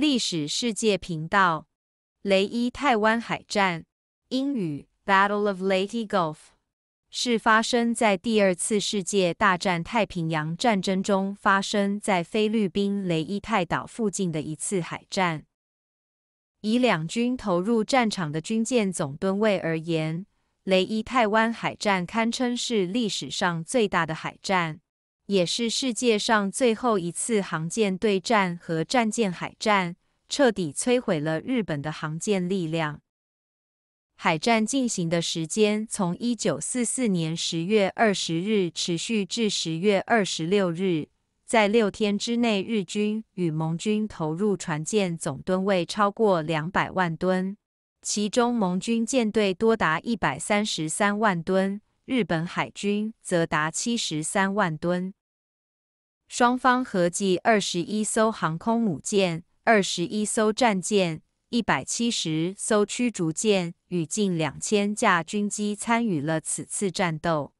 历史世界频道，雷伊泰湾海战（英语：Battle of Leyte Gulf） 是发生在第二次世界大战太平洋战争中，发生在菲律宾雷伊泰岛附近的一次海战。以两军投入战场的军舰总吨位而言，雷伊泰湾海战堪称是历史上最大的海战。也是世界上最后一次航舰对战和战舰海战，彻底摧毁了日本的航舰力量。海战进行的时间从一九四四年十月二十日持续至十月二十六日，在六天之内，日军与盟军投入船舰总吨位超过两百万吨，其中盟军舰队多达一百三十三万吨，日本海军则达七十三万吨。双方合计二十一艘航空母舰、二十一艘战舰、一百七十艘驱逐舰与近两千架军机参与了此次战斗。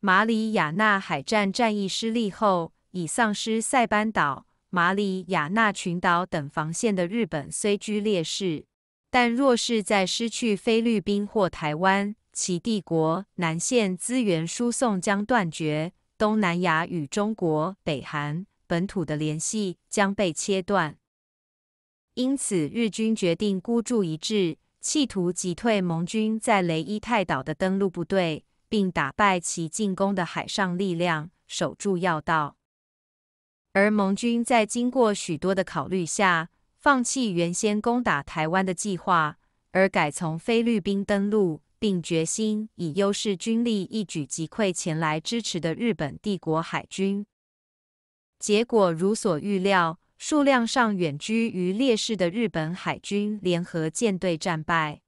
马里亚纳海战战役失利后，已丧失塞班岛、马里亚纳群岛等防线的日本虽居劣势，但若是在失去菲律宾或台湾，其帝国南线资源输送将断绝。东南亚与中国、北韩本土的联系将被切断，因此日军决定孤注一掷，企图击退盟军在雷伊泰岛的登陆部队，并打败其进攻的海上力量，守住要道。而盟军在经过许多的考虑下，放弃原先攻打台湾的计划，而改从菲律宾登陆。并决心以优势军力一举击溃前来支持的日本帝国海军。结果如所预料，数量上远居于劣势的日本海军联合舰队战败，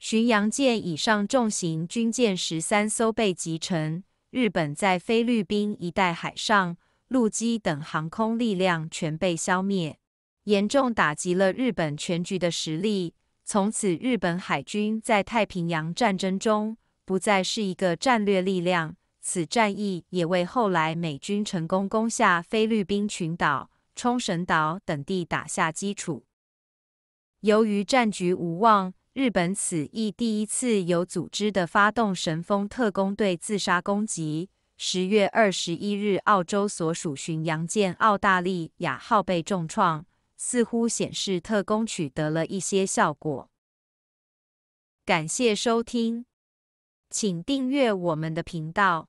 巡洋舰以上重型军舰十三艘被击沉。日本在菲律宾一带海上、陆基等航空力量全被消灭，严重打击了日本全局的实力。从此，日本海军在太平洋战争中不再是一个战略力量。此战役也为后来美军成功攻下菲律宾群岛、冲绳岛等地打下基础。由于战局无望，日本此役第一次有组织的发动神风特攻队自杀攻击。十月二十一日，澳洲所属巡洋舰“澳大利亚号”被重创。似乎显示特工取得了一些效果。感谢收听，请订阅我们的频道，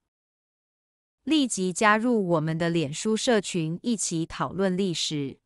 立即加入我们的脸书社群，一起讨论历史。